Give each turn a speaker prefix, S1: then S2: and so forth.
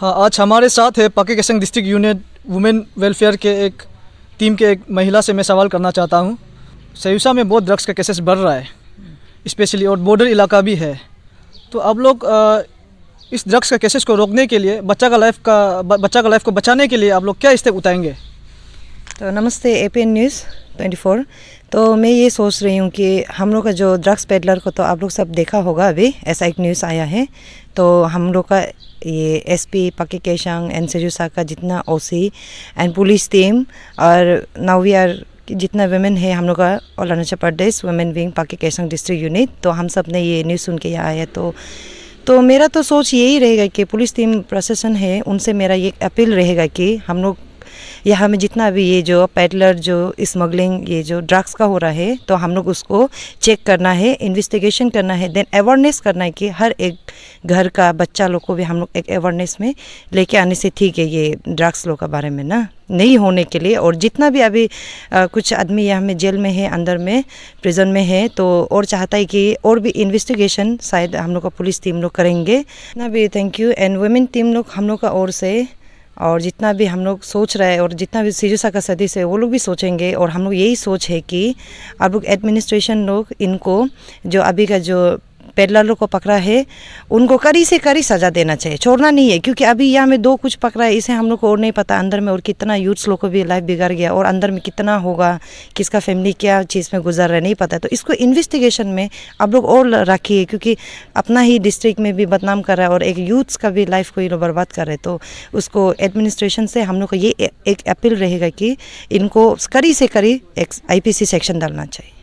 S1: हाँ आज हमारे साथ है Pakke Kessang district union women welfare के एक टीम के एक महिला से मैं सवाल करना चाहता हूँ सयूसा में बहुत ड्रग्स का केसेस बढ़ रहा है स्पेशली और बॉर्डर इलाका भी है तो आप लोग इस ड्रग्स का केसेस को रोकने के लिए बच्चा का लाइफ का बच्चा का लाइफ को बचाने के लिए आप लोग क्या स्टेप
S2: उठाएंगे तो नमस्ते ए पी एन न्यूज़ 24 तो मैं ये सोच रही हूँ कि हम लोग का जो ड्रग्स पेडलर को तो आप लोग सब देखा होगा अभी ऐसा एक न्यूज़ आया है तो हम लोग का ये एसपी पाके केशांग एन सेजुसा का जितना ओसी एंड पुलिस टीम और नाउ वी आर जितना वेमेन है हम लोग का all Arunachal Pradesh women wing Pakke Kessang district unit तो हम सब ने ये न्यूज़ सुन के यहाँ आया तो तो मेरा तो सोच यही रहेगा कि पुलिस टीम प्रशासन है उनसे मेरा ये अपील रहेगा कि हम लोग यहाँ हमें जितना भी ये जो पैडलर जो स्मगलिंग ये जो ड्रग्स का हो रहा है तो हम लोग उसको चेक करना है इन्वेस्टिगेशन करना है देन अवेयरनेस करना है कि हर एक घर का बच्चा लोग को भी हम लोग एक अवेयरनेस में लेके आने से ठीक है ये ड्रग्स लोग का बारे में ना नहीं होने के लिए और जितना भी अभी आ, कुछ आदमी यहाँ में जेल में है अंदर में प्रिजन में है तो और चाहता है कि और भी इन्वेस्टिगेशन शायद हम लोग का पुलिस टीम लोग करेंगे ना भी thank you and women team लोग हम लोग का और से और जितना भी हम लोग सोच रहे हैं और जितना भी सीजूसा का सदस्य है वो लोग भी सोचेंगे और हम लोग यही सोच है कि अब लोग एडमिनिस्ट्रेशन लोग इनको जो अभी का जो पेडलरों को पकड़ा है उनको कड़ी से कड़ी सज़ा देना चाहिए छोड़ना नहीं है क्योंकि अभी यहाँ में दो कुछ पकड़ा है इसे हम लोग को और नहीं पता अंदर में और कितना यूथ्स लोग को भी लाइफ बिगड़ गया और अंदर में कितना होगा किसका फैमिली क्या चीज़ में गुजर रहा है नहीं पता तो इसको इन्वेस्टिगेशन में आप लोग और रखिए क्योंकि अपना ही डिस्ट्रिक्ट में भी बदनाम कर रहा है और एक यूथ्स का भी लाइफ को ये लोग बर्बाद कर रहे तो उसको एडमिनिस्ट्रेशन से हम लोग को ये एक अपील रहेगा कि इनको कड़ी से कड़ी एक आई सेक्शन डालना चाहिए